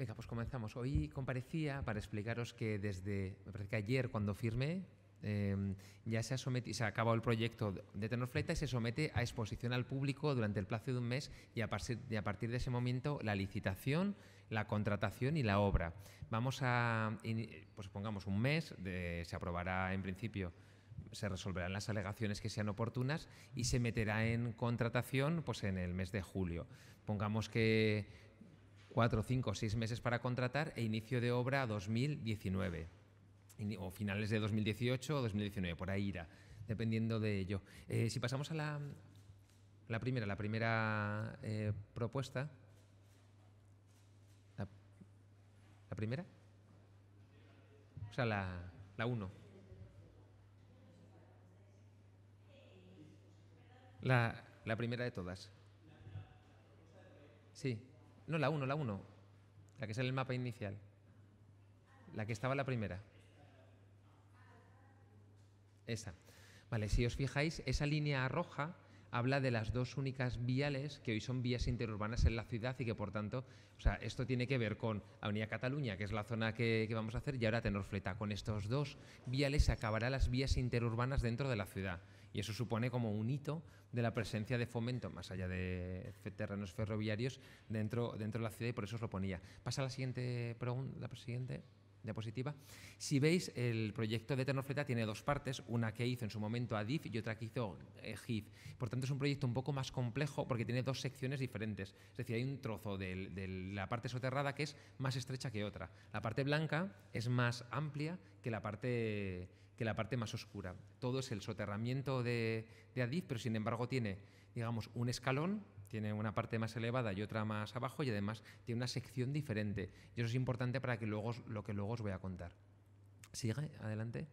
Venga, pues comenzamos. Hoy comparecía para explicaros que desde, me parece que ayer cuando firmé, em, ya se ha acabado el proyecto de tener fleita y se somete a exposición al público durante el plazo de un mes y a, partir, de ese momento la licitación, la contratación y la obra. Vamos a, pues pongamos un mes, se aprobará en principio se resolverán las alegaciones que sean oportunas y se meterá en contratación pues en el mes de julio. Pongamos que cuatro, cinco, seis meses para contratar e inicio de obra 2019 o finales de 2018 o 2019, por ahí irá, dependiendo de ello. Eh, si pasamos a la, la primera, la primera eh, propuesta. La, primera? O sea, la, la 1. La, la primera de todas. Sí. No, la 1, la 1. La que sale el mapa inicial. La que estaba la primera. Esa. Vale, si os fijáis, esa línea roja habla de las dos únicas viales que hoy son vías interurbanas en la ciudad y que por tanto, o sea, esto tiene que ver con Avenida Cataluña, que es la zona que, que vamos a hacer, y ahora Tenorfleta. Con estos dos viales se acabarán las vías interurbanas dentro de la ciudad. Y eso supone como un hito de la presencia de fomento, más allá de terrenos ferroviarios, dentro, dentro de la ciudad y por eso os lo ponía. Pasa a la siguiente pregunta, la siguiente diapositiva. Si veis, el proyecto de Ternofleta tiene dos partes, una que hizo en su momento Adif y otra que hizo GIF. Eh, por tanto, es un proyecto un poco más complejo porque tiene dos secciones diferentes. Es decir, hay un trozo de, de la parte soterrada que es más estrecha que otra. La parte blanca es más amplia que la parte que la parte más oscura. Todo es el soterramiento de, de Adif, pero sin embargo tiene, digamos, un escalón, tiene una parte más elevada y otra más abajo, y además tiene una sección diferente. Y eso es importante para que luego lo que luego os voy a contar. Sigue, adelante.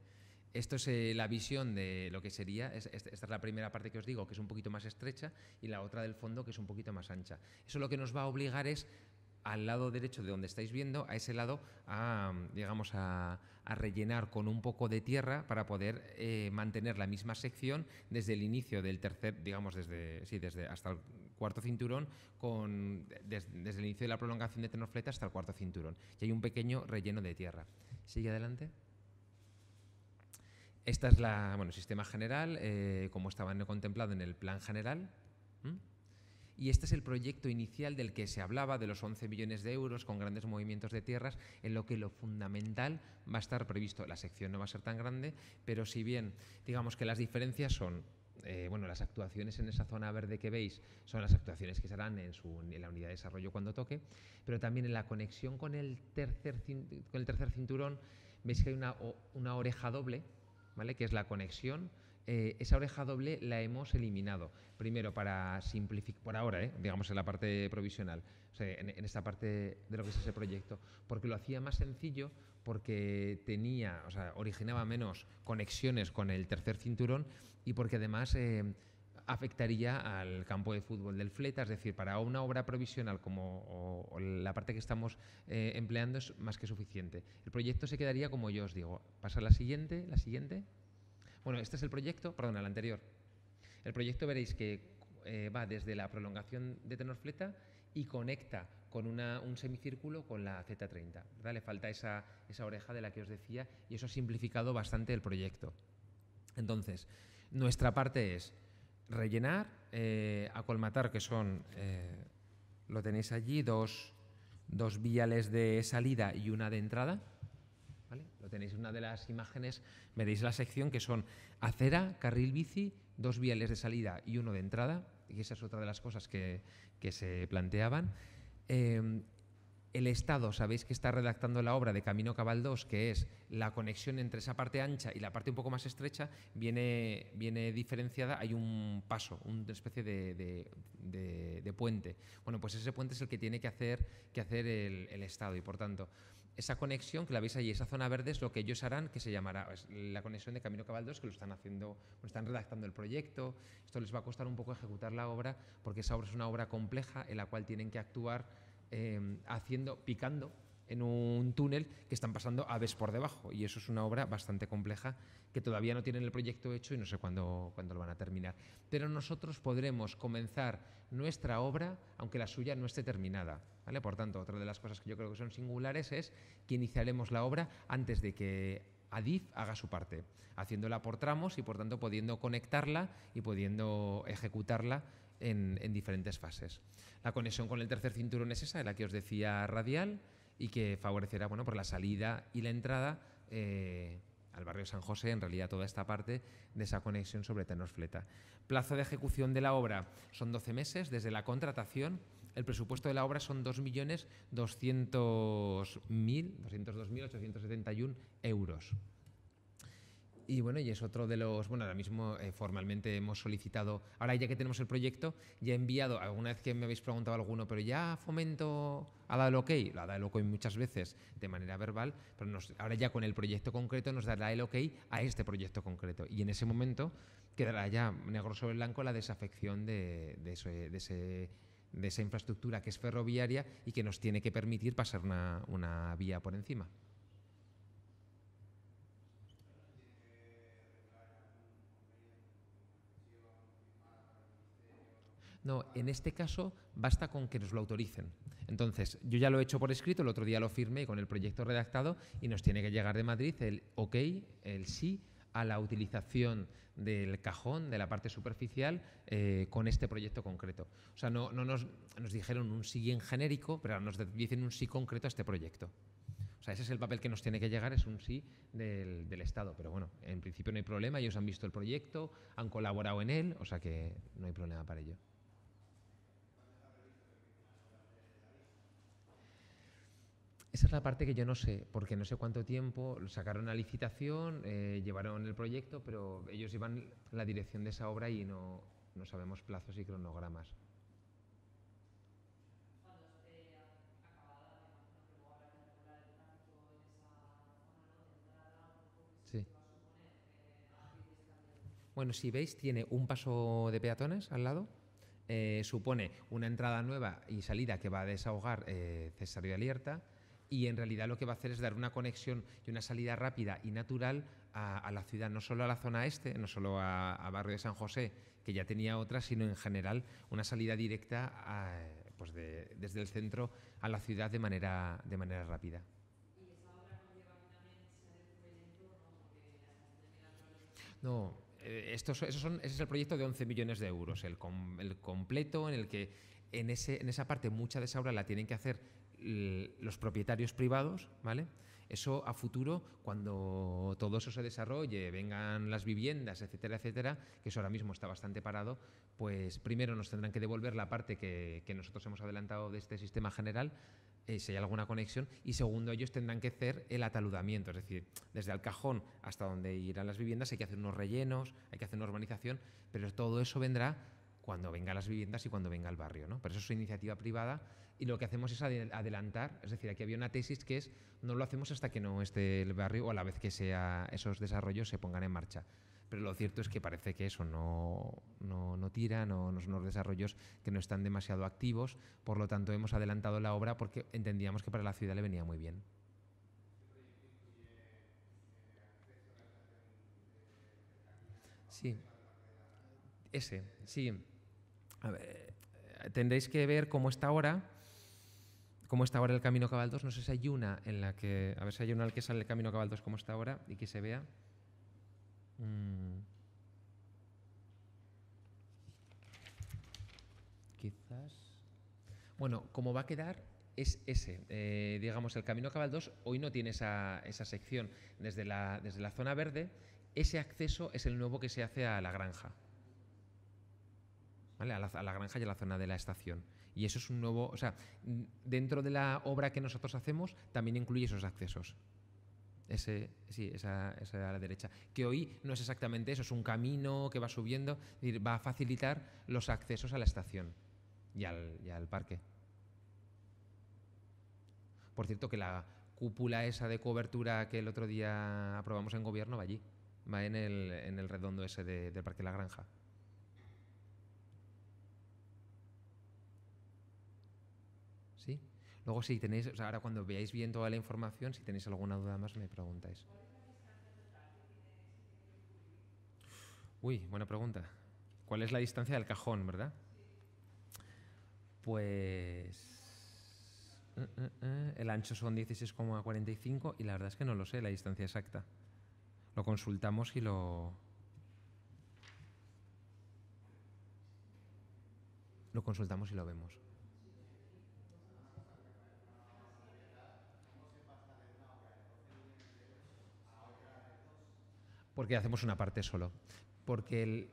Esto es eh, la visión de lo que sería, esta es la primera parte que os digo, que es un poquito más estrecha, y la otra del fondo, que es un poquito más ancha. Eso lo que nos va a obligar es al lado derecho de donde estáis viendo, a ese lado, a, digamos, a, rellenar con un poco de tierra para poder eh, mantener la misma sección desde el inicio del tercer, digamos, desde, sí, desde hasta el cuarto cinturón, con, desde el inicio de la prolongación de tenofleta hasta el cuarto cinturón. Y hay un pequeño relleno de tierra. Sigue adelante. Esta es la, sistema general, eh, como estaba contemplado en el plan general. Y este es el proyecto inicial del que se hablaba, de los 11 millones de euros con grandes movimientos de tierras, en lo que lo fundamental va a estar previsto. La sección no va a ser tan grande, pero si bien digamos que las diferencias son eh, bueno, las actuaciones en esa zona verde que veis son las actuaciones que se harán en, su, en la unidad de desarrollo cuando toque, pero también en la conexión con el tercer, con el tercer cinturón veis que hay una, una oreja doble, ¿vale? que es la conexión eh, esa oreja doble la hemos eliminado. Primero, para simplificar, por ahora, ¿eh? digamos en la parte provisional, en, esta parte de lo que es ese proyecto, porque lo hacía más sencillo, porque tenía, o sea, originaba menos conexiones con el tercer cinturón y porque además... Eh, afectaría al campo de fútbol del Fleta, es decir, para una obra provisional como la parte que estamos empleando es más que suficiente. El proyecto se quedaría como yo os digo. Pasa la siguiente, la siguiente. Bueno, este es el proyecto, perdón, el anterior. El proyecto veréis que eh, va desde la prolongación de Tenorfleta y conecta con un semicírculo con la Z30. Le falta esa, esa oreja de la que os decía y eso ha simplificado bastante el proyecto. Entonces, nuestra parte es rellenar, eh, acolmatar, que son, eh, lo tenéis allí, dos, dos viales de salida y una de entrada. Lo tenéis en una de las imágenes, veréis la sección que son acera, carril bici, dos viales de salida y uno de entrada, y esa es otra de las cosas que, se planteaban. Eh, el Estado, sabéis que está redactando la obra de Camino Cabal 2, que es la conexión entre esa parte ancha y la parte un poco más estrecha, viene, viene diferenciada, hay un paso, una especie de, puente. Bueno, pues ese puente es el que tiene que hacer, que hacer el, Estado y, por tanto, esa conexión que la veis allí, esa zona verde es lo que ellos harán, que se llamará la conexión de Camino Cabal 2, que lo están haciendo, están redactando el proyecto. Esto les va a costar un poco ejecutar la obra, porque esa obra es una obra compleja en la cual tienen que actuar Em, haciendo, picando en un túnel que están pasando aves por debajo. Y eso es una obra bastante compleja que todavía no tienen el proyecto hecho y no sé cuándo, cuándo lo van a terminar. Pero nosotros podremos comenzar nuestra obra aunque la suya no esté terminada. ¿vale? Por tanto, otra de las cosas que yo creo que son singulares es que iniciaremos la obra antes de que Adif haga su parte, haciéndola por tramos y por tanto pudiendo conectarla y pudiendo ejecutarla en, diferentes fases. La conexión con el tercer cinturón es esa, de la que os decía radial, y que favorecerá bueno, por la salida y la entrada eh, al barrio San José, en realidad toda esta parte de esa conexión sobre Tenorfleta. Plazo de ejecución de la obra son 12 meses desde la contratación. El presupuesto de la obra son 2.202.871 euros. Y bueno, y es otro de los, bueno, ahora mismo eh, formalmente hemos solicitado, ahora ya que tenemos el proyecto, ya he enviado, alguna vez que me habéis preguntado alguno, pero ya fomento ha dado el ok, lo ha dado el ok muchas veces de manera verbal, pero nos, ahora ya con el proyecto concreto nos dará el ok a este proyecto concreto. Y en ese momento quedará ya negro sobre blanco la desafección de, esa infraestructura que es ferroviaria y que nos tiene que permitir pasar una vía por encima. No, en este caso basta con que nos lo autoricen. Entonces, yo ya lo he hecho por escrito, el otro día lo firmé con el proyecto redactado y nos tiene que llegar de Madrid el ok, el sí a la utilización del cajón, de la parte superficial, eh, con este proyecto concreto. O sea, no, nos, dijeron un sí en genérico, pero nos dicen un sí concreto a este proyecto. O sea, ese es el papel que nos tiene que llegar, es un sí del, del Estado. Pero bueno, en principio no hay problema, ellos han visto el proyecto, han colaborado en él, o sea que no hay problema para ello. es la parte que yo no sé, porque no sé cuánto tiempo sacaron la licitación, eh, llevaron el proyecto, pero ellos iban la dirección de esa obra y no, no sabemos plazos y cronogramas. Sí. Bueno, si veis, tiene un paso de peatones al lado. Eh, supone una entrada nueva y salida que va a desahogar eh, y Alierta y en realidad lo que va a hacer es dar una conexión y una salida rápida y natural a, la ciudad, no solo a la zona este, no solo a, Barrio de San José, que ya tenía otra, sino en general una salida directa pues desde el centro a la ciudad de manera, de manera rápida. No, eh, esto esos son, ese es el proyecto de 11 millones de euros, el, completo, en el que en, ese, en, esa parte mucha de esa obra la tienen que hacer eh, los propietarios privados, ¿vale? Eso a futuro, cuando todo eso se desarrolle, vengan las viviendas, etcétera, etcétera, que eso ahora mismo está bastante parado, pues primero nos tendrán que devolver la parte que, nosotros hemos adelantado de este sistema general, eh, si hay alguna conexión, y segundo, ellos tendrán que hacer el ataludamiento, es decir, desde el cajón hasta donde irán las viviendas hay que hacer unos rellenos, hay que hacer una urbanización, pero todo eso vendrá cuando vengan las viviendas y cuando venga el barrio, ¿no? Pero eso es una iniciativa privada y lo que hacemos es adelantar, es decir, aquí había una tesis que es no lo hacemos hasta que no esté el barrio o a la vez que sea esos desarrollos se pongan en marcha. Pero lo cierto es que parece que eso no, no, no tira, no, son los desarrollos que no están demasiado activos, por lo tanto hemos adelantado la obra porque entendíamos que para la ciudad le venía muy bien. Sí, ese, sí. Eh, tendréis que ver cómo está ahora ¿Cómo está ahora el Camino Cabaldos, no sé si hay una en la que, a ver si hay una en la que sale el Camino Cabaldos como está ahora y que se vea. Mm. Quizás. Bueno, como va a quedar es ese. Eh, digamos, el Camino 2 hoy no tiene esa, esa sección. Desde la, desde la zona verde, ese acceso es el nuevo que se hace a la granja. A la, granja y a la zona de la estación. Y eso es un nuevo, o sea, dentro de la obra que nosotros hacemos también incluye esos accesos. Ese, sí, esa, a la derecha. Que hoy no es exactamente eso, es un camino que va subiendo, va a facilitar los accesos a la estación y al, al parque. Por cierto, que la cúpula esa de cobertura que el otro día aprobamos en gobierno va allí, va en el, redondo ese del Parque La Granja. Luego, si tenéis, o sea, ahora cuando veáis bien toda la información, si tenéis alguna duda más, me preguntáis. Uy, buena pregunta. ¿Cuál es la distancia del cajón, verdad? Pues. Eh, eh, eh, el ancho son 16,45 y la verdad es que no lo sé la distancia exacta. Lo consultamos y lo. Lo consultamos y lo vemos. porque hacemos una parte solo. Porque el...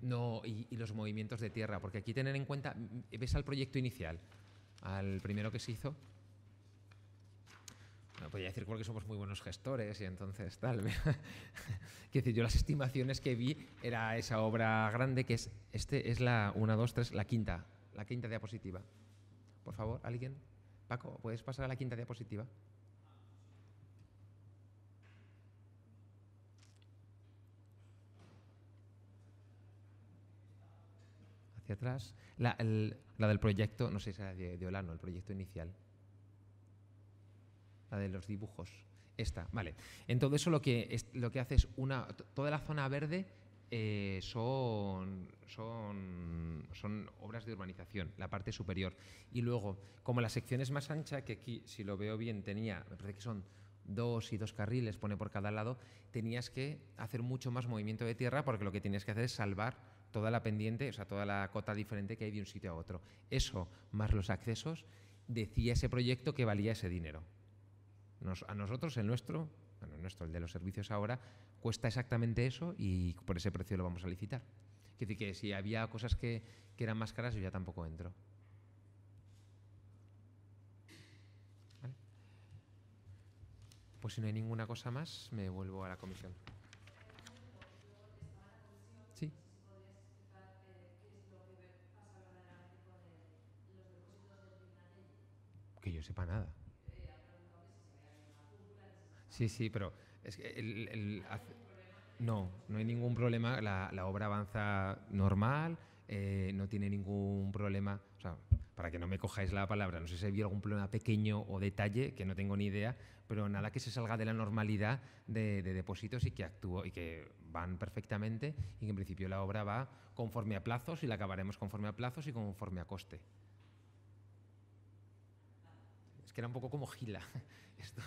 No, y, los movimientos de tierra, porque aquí tener en cuenta, ves al proyecto inicial, al primero que se hizo. Bueno, podría decir porque somos muy buenos gestores y entonces tal. Quiero decir, yo las estimaciones que vi era esa obra grande que es, este es la 1, 2, 3, la quinta, la quinta diapositiva. Por favor, ¿alguien? Paco, ¿puedes pasar a la quinta diapositiva? atrás. La, del proyecto, no sé si era de, Olano, el proyecto inicial. La de los dibujos. Esta, vale. Entonces eso lo que, lo que hace es una. Toda la zona verde eh, son, son, son, obras de urbanización, la parte superior. Y luego, como la sección es más ancha, que aquí, si lo veo bien, tenía, me parece que son dos y dos carriles, pone por cada lado, tenías que hacer mucho más movimiento de tierra porque lo que tenías que hacer es salvar toda la pendiente, o sea, toda la cota diferente que hay de un sitio a otro. Eso, más los accesos, decía ese proyecto que valía ese dinero. a nosotros, el nuestro, bueno, el nuestro, el de los servicios ahora, cuesta exactamente eso y por ese precio lo vamos a licitar. Es decir que si había cosas que, que eran más caras, yo ya tampoco entro. Pues si no hay ninguna cosa más, me vuelvo a la comisión. sepa nada. Sí, sí, pero es que no, no hay ningún problema. La, obra avanza normal, eh, no tiene ningún problema. O sea, para que no me cojáis la palabra, no sé si había algún problema pequeño o detalle, que no tengo ni idea, pero nada que se salga de la normalidad de, de depósitos y que actúo y que van perfectamente y que en principio la obra va conforme a plazos y la acabaremos conforme a plazos y conforme a coste que era un poco como gila esto.